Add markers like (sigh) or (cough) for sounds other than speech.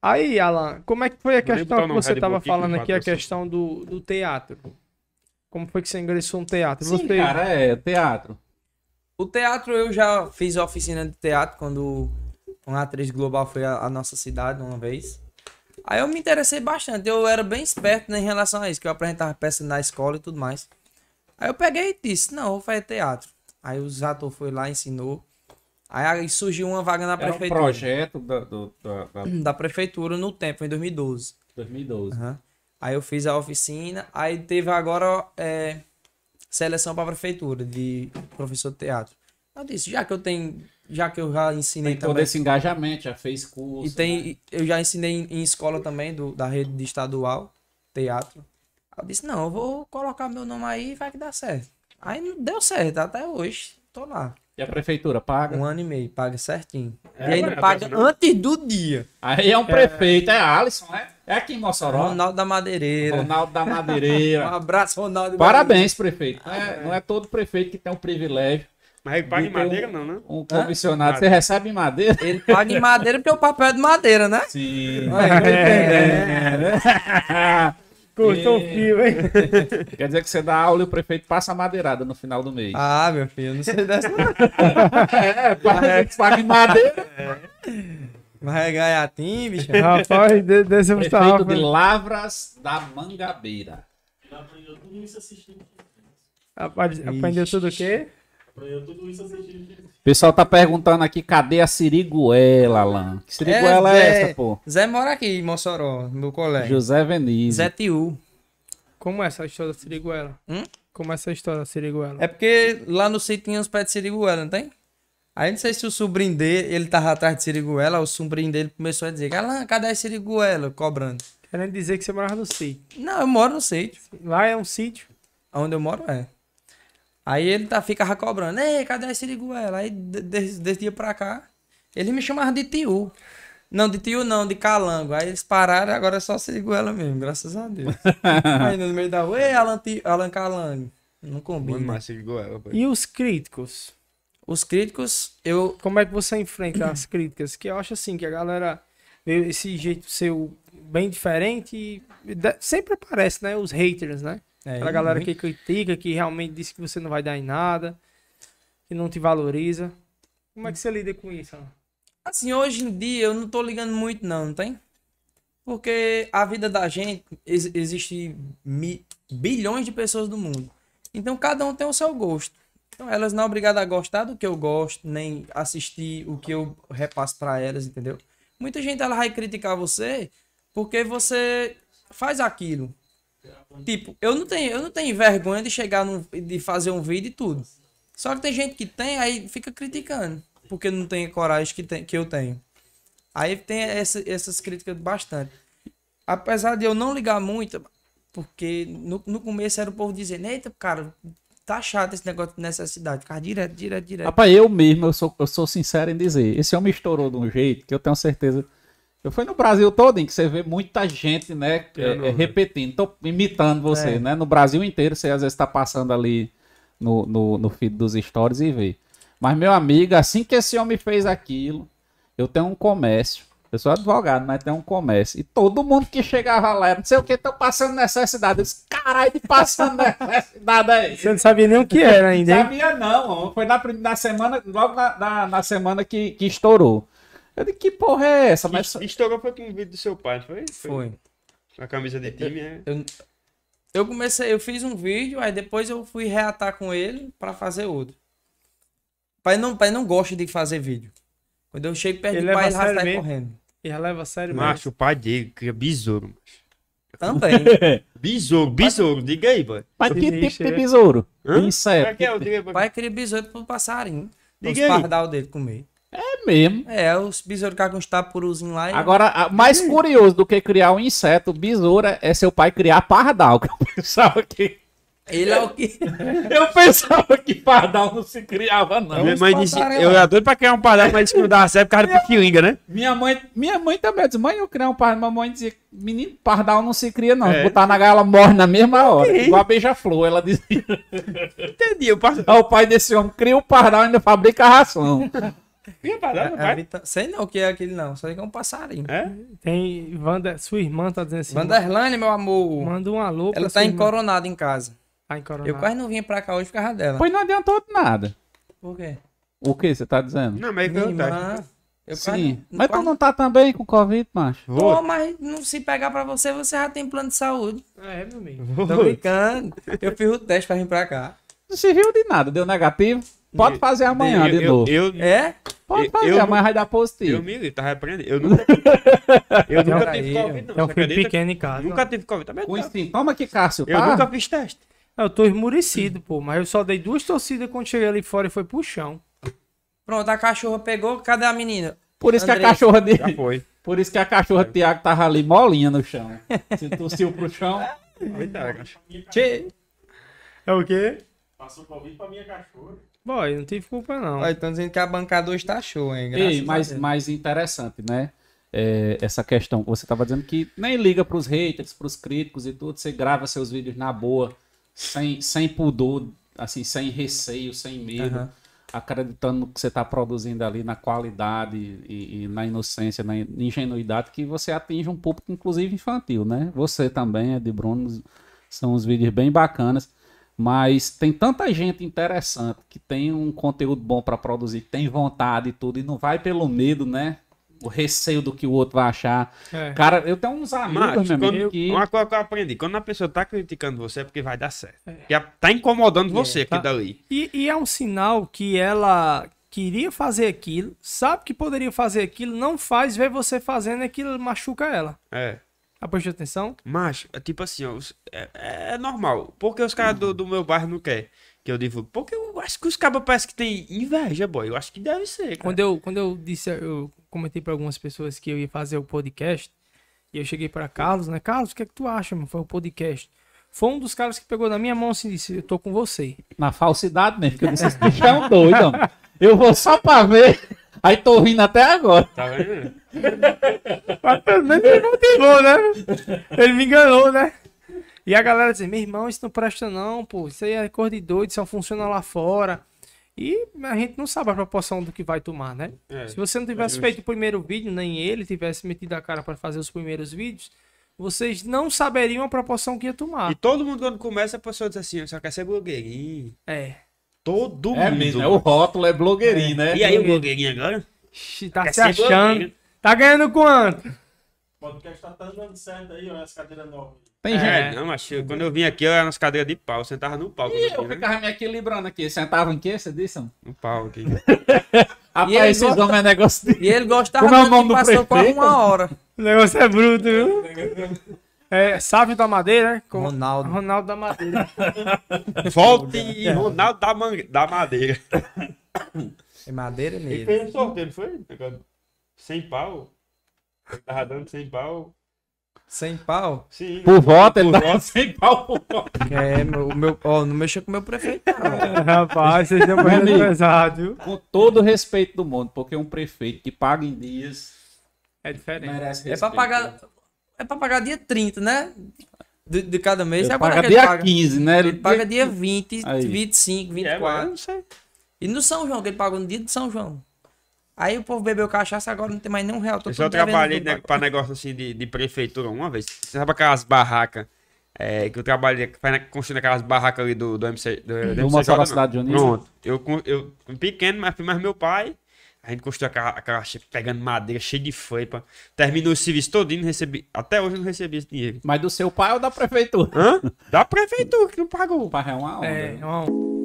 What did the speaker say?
Aí, Alan, como é que foi a questão que você estava falando aqui, a questão do, do teatro? Como foi que você ingressou no teatro? Sim, você... cara, é teatro. O teatro, eu já fiz oficina de teatro quando uma atriz global foi à nossa cidade uma vez. Aí eu me interessei bastante, eu era bem esperto né, em relação a isso, que eu apresentava peças na escola e tudo mais. Aí eu peguei e disse, não, vou fazer teatro. Aí o Zato foi lá, ensinou. Aí surgiu uma vaga na Era prefeitura. Um projeto da, do, da, da... Uhum, da, prefeitura no tempo, em 2012. 2012. Uhum. Aí eu fiz a oficina, aí teve agora é, seleção para a prefeitura de professor de teatro. Eu disse, já que eu tenho, já que eu já ensinei tem também. Todo esse engajamento, já fez curso. E tem, né? eu já ensinei em, em escola também do, da rede de estadual teatro. Eu disse, não, eu vou colocar meu nome aí e vai que dá certo. Aí não deu certo até hoje tô lá. E a prefeitura paga? Um ano e meio, paga certinho. É, e ainda é, paga é, antes do dia. Aí é um é. prefeito, é Alisson, né? É aqui em Mossoró. Ronaldo da Madeireira. Ronaldo da Madeireira. (laughs) um abraço, Ronaldo. Parabéns, prefeito. É, não é todo prefeito que tem um privilégio. Mas ele paga em madeira, um, não, né? Um comissionado. Você recebe em madeira? Ele paga em madeira porque o papel é de madeira, né? Sim. Aí, é, é, é, é. Cortou o fio, hein? (laughs) Quer dizer que você dá aula e o prefeito passa a madeirada no final do mês. Ah, meu filho, não sei dessa. (laughs) é, paga em madeira. É. Vai ganhar tim, bicho. Rapaz, desse eu estava. Prefeito de Lavras da Mangabeira. Aprendeu tudo isso assistindo. Rapaz, aprendeu tudo o quê? O pessoal tá perguntando aqui, cadê a Siriguela, Alan? Que Siriguela é, é essa, pô? Zé mora aqui em Mossoró, no colégio. José Venise. Zé Tiu. Como é essa história da Siriguela? Hum? Como é essa história da Siriguela? É porque lá no sítio tinha uns pés de Siriguela, não tem? Aí não sei se o sobrinho dele, ele tava atrás de Siriguela, o sobrinho dele começou a dizer, Alan, cadê a Siriguela? Cobrando. Querendo dizer que você morava no sítio. Não, eu moro no sítio. Lá é um sítio? Onde eu moro é. Aí ele tá, ficava cobrando, ei, cadê a Siriguela? Aí desde, desse dia pra cá, ele me chamava de tio. Não, de tio não, de calango. Aí eles pararam, agora é só Siriguela mesmo, graças a Deus. (laughs) Aí no meio da rua, ei, Alan, tio, Alan Calango. Não combina. Mas Siriguela, e os críticos? Os críticos, eu... Como é que você enfrenta as críticas? Que eu acho assim, que a galera esse jeito seu bem diferente. Sempre aparece, né? Os haters, né? É, pra galera que critica, que realmente diz que você não vai dar em nada, que não te valoriza. Como é que você lida com isso? Assim, hoje em dia eu não tô ligando muito não, não tem? Porque a vida da gente, ex existe bilhões de pessoas do mundo. Então cada um tem o seu gosto. Então elas não é obrigadas a gostar do que eu gosto, nem assistir o que eu repasso para elas, entendeu? Muita gente ela vai criticar você porque você faz aquilo. Tipo, eu não tenho, eu não tenho vergonha de chegar num, de fazer um vídeo e tudo. Só que tem gente que tem, aí fica criticando. Porque não tem a coragem que, tem, que eu tenho. Aí tem essa, essas críticas bastante. Apesar de eu não ligar muito, porque no, no começo era o povo dizendo, eita, cara, tá chato esse negócio de necessidade. cara direto, direto, direto. Rapaz, eu mesmo, eu sou, eu sou sincero em dizer, esse homem estourou de um jeito que eu tenho certeza foi no Brasil todo em que você vê muita gente, né, é, é repetindo, tô imitando você, é. né? No Brasil inteiro, você às vezes está passando ali no, no, no feed dos stories e vê. Mas, meu amigo, assim que esse homem fez aquilo, eu tenho um comércio. Eu sou advogado, mas tenho um comércio. E todo mundo que chegava lá, não sei o que, está passando necessidade. Eu disse, caralho, de passando (laughs) necessidade aí. Você não sabia nem o que era ainda, hein? Sabia não, foi na, na semana, logo na, na, na semana que, que estourou. Eu digo, que porra é essa? Mas... Estourou foi com um vídeo do seu pai, foi? Foi. A camisa de time, eu, é. Eu, eu comecei, eu fiz um vídeo, aí depois eu fui reatar com ele para fazer outro. Pai não, pai não gosta de fazer vídeo. Quando eu chego perto do pai, ele já sai correndo. E leva a sério macho, o pai dele que é besouro, macho. Também. (laughs) besouro, besouro, diga aí, boy. Pai que tipo ter besouro. Isso é. é, é? Tipo pai cria besouro pro passarinho. Diga os pardal dele comer. É mesmo. É, os besouros cagam os tapuruzinhos lá. Agora, mais curioso do que criar um inseto, besoura, é seu pai criar pardal, (laughs) que eu pensava que... Ele é o que. (laughs) eu pensava que pardal não se criava, não. Minha mãe disse, eu era doido pra criar um pardal, mas disse que não dava certo por causa minha, do né? Minha mãe, minha mãe também disse, mãe, eu criar um pardal. Minha mãe dizia, menino, pardal não se cria, não. É. Botar na gaiola morre na mesma hora. Okay. Igual a beija-flor, ela dizia. Entendi, o pardal. O pai desse homem cria o pardal e ainda fabrica a ração. Que parada, é, vita... Sei não o que é aquele, não. Só que é um passarinho. É? Tem. Wanda... Sua irmã tá dizendo assim. Vanderlane, meu amor. Manda um alô Ela tá encoronada em casa. Tá encoronada. Eu quase não vim pra cá hoje por causa dela. Pois não adiantou nada. Por quê? O que você tá dizendo? Não, mas eu irmã... Eu Sim. Quase... mas quase... tu não tá também com Covid, macho? Vou. Pô, mas não se pegar pra você, você já tem plano de saúde. Ah, é, meu amigo. Vou. Tô brincando. Eu fiz o teste pra vir pra cá. Não se viu de nada, deu negativo. Pode fazer amanhã eu, de eu, novo. Eu, é? Pode fazer, amanhã vai dar positivo. Eu milito, tá repreende. Eu nunca, eu nunca tive Covid, não. É um tá é filho pequeno em casa. Nunca tive Covid. Também tá Com sintoma que, Cássio, Eu tá? nunca fiz teste. Ah, eu tô esmurecido, pô. Mas eu só dei duas torcidas quando cheguei ali fora e foi pro chão. Pronto, a cachorra pegou. Cadê a menina? Por isso que a cachorra dele... Já foi. Por isso que a cachorra do Tiago tava ali molinha no chão. (laughs) Se torceu pro chão... Coitada, cachorro. É o quê? Passou Covid pra minha cachorra. Boy, não tive culpa, não. Olha, estão dizendo que a bancada hoje tá show, hein? Graças Ei, mas, mas interessante, né? É, essa questão. Você tava dizendo que nem liga pros haters, pros críticos e tudo. Você grava seus vídeos na boa, sem, sem pudor, assim, sem receio, sem medo. Uhum. Acreditando no que você está produzindo ali, na qualidade e, e na inocência, na ingenuidade, que você atinge um público, inclusive infantil, né? Você também, é de Bruno, são uns vídeos bem bacanas. Mas tem tanta gente interessante que tem um conteúdo bom para produzir, que tem vontade e tudo, e não vai pelo medo, né? o receio do que o outro vai achar. É. Cara, eu tenho uns amados, meu amigo. que... Uma coisa que eu aprendi, quando a pessoa tá criticando você é porque vai dar certo. É. tá incomodando é, você tá. aqui dali. E, e, é um sinal que ela queria fazer aquilo, sabe que poderia fazer aquilo, não faz, vê você fazendo aquilo, machuca ela. É. Apostou ah, atenção? Mas, é tipo assim, ó, é, é, normal. Porque os caras do, do meu bairro não querem que eu divulgo. Porque eu acho que os cabos parece que tem inveja, boy. Eu acho que deve ser. Cara. Quando, eu, quando eu disse, eu comentei pra algumas pessoas que eu ia fazer o podcast. E eu cheguei pra Carlos, né? Carlos, o que é que tu acha, mano? Foi o podcast. Foi um dos caras que pegou na minha mão assim e disse: Eu tô com você. Na falsidade mesmo, que eu disse: é um doido, mano. Eu vou só pra ver. Aí tô rindo até agora. Tá vendo? (laughs) Mas pelo menos ele motivou, né? Ele me enganou, né? E a galera diz, meu irmão, isso não presta não, pô. Isso aí é cor de doido, só funciona lá fora. E a gente não sabe a proporção do que vai tomar, né? É, Se você não é tivesse é feito o primeiro vídeo, nem ele tivesse metido a cara para fazer os primeiros vídeos, vocês não saberiam a proporção que ia tomar. E todo mundo quando começa, a pessoa diz assim, eu só quero ser blogueirinho. É. Todo é mundo. Mesmo, é né? o rótulo, é blogueirinho, é. né? E aí, o blogueirinho agora? Xi, tá Quer se achando. Blogueiro. Tá ganhando quanto? podcast tá dando certo aí, ó, as cadeiras novas. Tem é, gente. Não, mas quando eu vim aqui, eu era nas cadeiras de pau, sentava no pau. E eu, né? ficava me equilibrando aqui. Sentava em quê? Você disse? No pau aqui. (laughs) Rapaz, esses gosta... homens é negócio de... E ele gostava de é o passou quase uma hora. O negócio é bruto, viu? (laughs) É, Sávio da Madeira. Né? Com... Ronaldo. Ronaldo da Madeira. (laughs) Volte e é. Ronaldo da, man... da Madeira. É madeira mesmo. Ele fez um sorteio, foi? Sem pau. Ele tava dando sem pau. Sem pau? Sim. Por voto, ele por voto, sem pau por voto. É, meu, meu, ó, não mexa com o meu prefeito, não. (laughs) rapaz, vocês estão muito pesado, viu? Com todo o respeito do mundo, porque um prefeito que paga em dias. É diferente. Merece é pra pagar. É pra pagar dia 30, né? De, de cada mês. Ele é né? paga dia paga. 15, né? Ele, paga dia 20, aí. 25, 24. É, não sei. E no São João, que ele paga no dia de São João. Aí o povo bebeu cachaça, agora não tem mais nenhum real. Tô eu só trabalhei né, pra negócio assim de, de prefeitura uma vez. Você sabe aquelas barracas é, que eu trabalhei, construindo aquelas barracas ali do, do MC. Do, do, do MC Cidade Pronto. Eu, eu, pequeno, mas, mas meu pai a gente construiu aquela, caixa pegando madeira cheia de feipa. Terminou o serviço não recebi. Até hoje eu não recebi esse dinheiro. Mas do seu pai ou da prefeitura? Hã? Da prefeitura, que não pagou. O pai é uma é, onda. É, é uma onda.